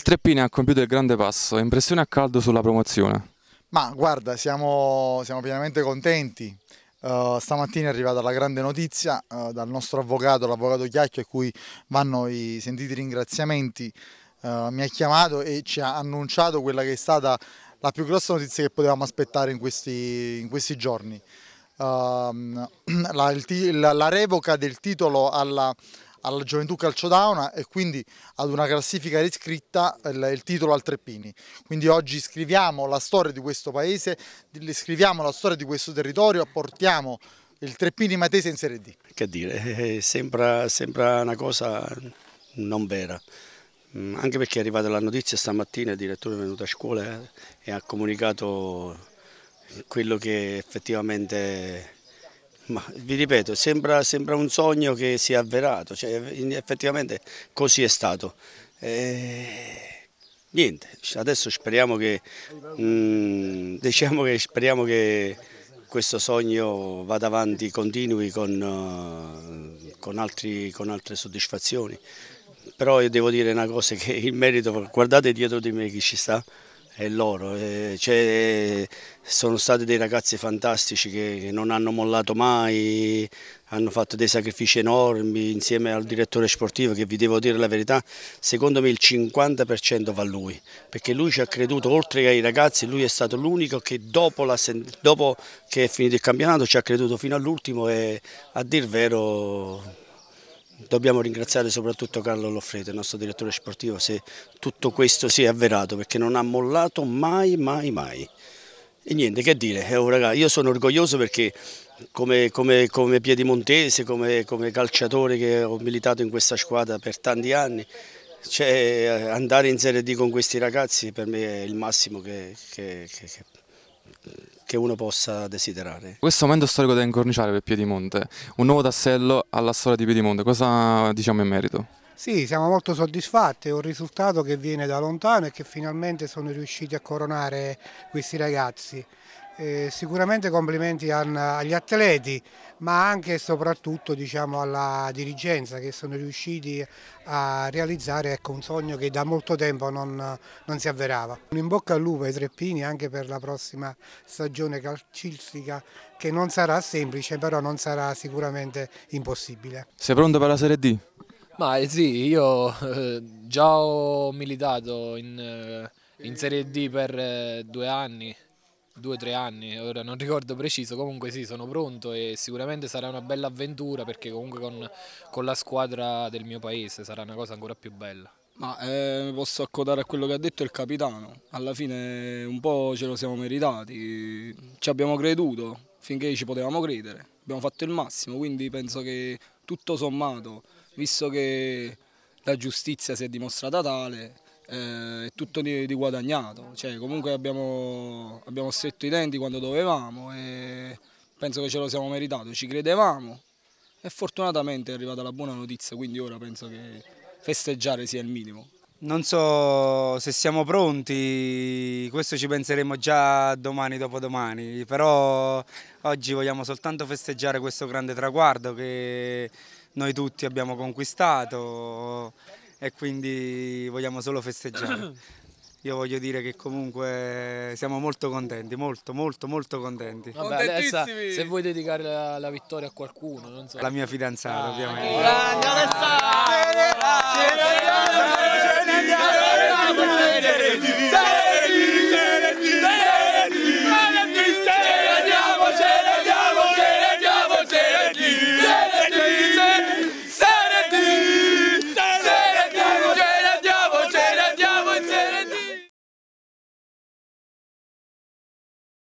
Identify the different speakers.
Speaker 1: il Treppina ha compiuto il grande passo, impressione a caldo sulla promozione? Ma guarda, siamo, siamo pienamente contenti. Uh, stamattina è arrivata la grande notizia uh, dal nostro avvocato, l'avvocato Chiacchio, a cui vanno i sentiti ringraziamenti. Uh, mi ha chiamato e ci ha annunciato quella che è stata la più grossa notizia che potevamo aspettare in questi, in questi giorni. Ehm, la, il, la, la, revoca del titolo alla, alla Gioventù Calcio Dauna e quindi ad una classifica riscritta eh, il, il titolo al Treppini. Quindi oggi scriviamo la storia di questo paese, scriviamo la storia di questo territorio, portiamo il Treppini Matese in Serie D.
Speaker 2: Che dire, eh, eh, sembra, sembra una cosa non vera mm, anche perché è arrivata la notizia stamattina, il direttore è venuto a scuola e ha comunicato quello che effettivamente ma vi ripeto, sembra, sembra, un sogno che si è avverato, cioè, effettivamente così è stato. E... Eh, niente, adesso speriamo che, mh, mm, diciamo che, speriamo che questo sogno vada avanti, continui con, eh, con, altri, con altre soddisfazioni. Però io devo dire una cosa che il merito, guardate dietro di me chi ci sta, è loro. Cioè, sono stati dei ragazzi fantastici che non hanno mollato mai, hanno fatto dei sacrifici enormi insieme al direttore sportivo che vi devo dire la verità, secondo me il 50% va a lui, perché lui ci ha creduto oltre che ai ragazzi, lui è stato l'unico che dopo, la, dopo che è finito il campionato ci ha creduto fino all'ultimo e a dir vero Dobbiamo ringraziare soprattutto Carlo Loffredo, il nostro direttore sportivo, se tutto questo si è avverato, perché non ha mollato mai, mai, mai. E niente, che dire, eh, oh, ragazzi, io sono orgoglioso perché come, come, come piedimontese, come, come, calciatore che ho militato in questa squadra per tanti anni, cioè, eh, andare in Serie D con questi ragazzi per me è il massimo che, che, che, che che uno possa desiderare.
Speaker 1: Questo momento storico da incorniciare per Piedimonte, un nuovo tassello alla storia di Piedimonte, cosa diciamo in merito? Sì, siamo molto soddisfatti, è un risultato che viene da lontano e che finalmente sono riusciti a coronare questi ragazzi. Eh, sicuramente complimenti an, agli atleti, ma anche e soprattutto diciamo, alla dirigenza che sono riusciti a realizzare ecco, un sogno che da molto tempo non, non, si avverava. Un in bocca al lupo ai Treppini anche per la prossima stagione calcistica che non sarà semplice, però non sarà sicuramente impossibile. Sei pronto per la Serie D? Ma eh, sì, io eh, già ho militato in, eh, in Serie D per due anni due o tre anni, ora non ricordo preciso, comunque sì, sono pronto e sicuramente sarà una bella avventura perché comunque con, con la squadra del mio paese sarà una cosa ancora più bella.
Speaker 2: Ma eh, posso accodare a quello che ha detto il capitano, alla fine un po' ce lo siamo meritati, ci abbiamo creduto finché ci potevamo credere, abbiamo fatto il massimo, quindi penso che tutto sommato, visto che la giustizia si è dimostrata tale, eh, è tutto di, di guadagnato, cioè, comunque abbiamo, abbiamo, stretto i denti quando dovevamo e penso che ce lo siamo meritato, ci credevamo e fortunatamente è arrivata la buona notizia, quindi ora penso che festeggiare sia il minimo. Non so se siamo pronti, questo ci penseremo già domani, dopodomani, però oggi vogliamo soltanto festeggiare questo grande traguardo che noi tutti abbiamo conquistato e quindi vogliamo solo festeggiare. Io voglio dire che comunque siamo molto contenti, molto molto molto contenti. Vabbè, Alessa, se vuoi dedicare
Speaker 1: la, la, vittoria a qualcuno, non so. La
Speaker 2: mia fidanzata, ah, ovviamente.
Speaker 1: Grande Alessa! Ce ne andiamo! Ce ne
Speaker 2: andiamo!